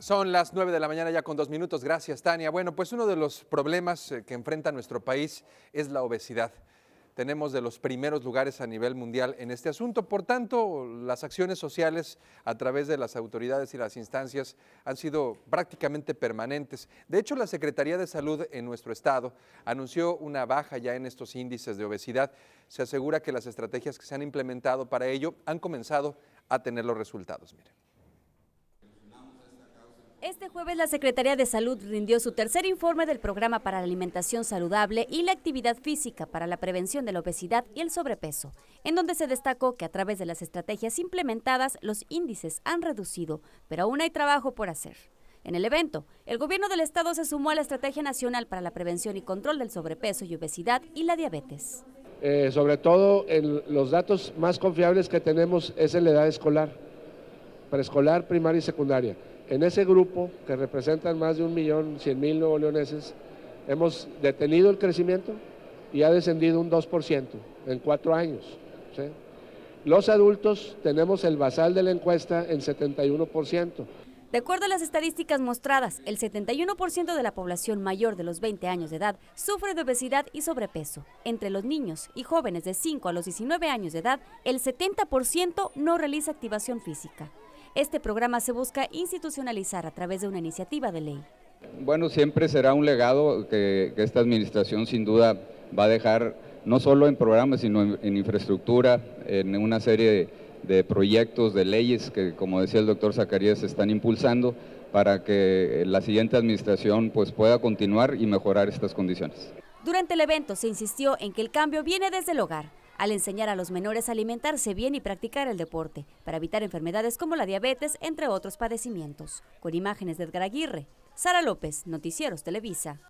Son las 9 de la mañana ya con dos minutos. Gracias, Tania. Bueno, pues uno de los problemas eh, que enfrenta nuestro país es la obesidad. Tenemos de los primeros lugares a nivel mundial en este asunto. Por tanto, las acciones sociales a través de las autoridades y las instancias han sido prácticamente permanentes. De hecho, la Secretaría de Salud en nuestro estado anunció una baja ya en estos índices de obesidad. Se asegura que las estrategias que se han implementado para ello han comenzado a tener los resultados. Miren. Este jueves la Secretaría de Salud rindió su tercer informe del programa para la alimentación saludable y la actividad física para la prevención de la obesidad y el sobrepeso, en donde se destacó que a través de las estrategias implementadas los índices han reducido, pero aún hay trabajo por hacer. En el evento, el gobierno del estado se sumó a la Estrategia Nacional para la Prevención y Control del Sobrepeso y Obesidad y la Diabetes. Eh, sobre todo, los datos más confiables que tenemos es en la edad escolar, preescolar, primaria y secundaria en ese grupo, que representan más de un millón cien mil leoneses, hemos detenido el crecimiento y ha descendido un 2% en cuatro años. Los adultos tenemos el basal de la encuesta en 71%. De acuerdo a las estadísticas mostradas, el 71% de la población mayor de los 20 años de edad sufre de obesidad y sobrepeso. Entre los niños y jóvenes de 5 a los 19 años de edad, el 70% no realiza activación física. Este programa se busca institucionalizar a través de una iniciativa de ley. Bueno, siempre será un legado que, esta administración sin duda va a dejar, no solo en programas, sino en, infraestructura, en una serie de, de proyectos, de leyes que, como decía el doctor Zacarías, se están impulsando para que la siguiente administración pues, pueda continuar y mejorar estas condiciones. Durante el evento se insistió en que el cambio viene desde el hogar, al enseñar a los menores a alimentarse bien y practicar el deporte, para evitar enfermedades como la diabetes, entre otros padecimientos. Con imágenes de Edgar Aguirre, Sara López, Noticieros Televisa.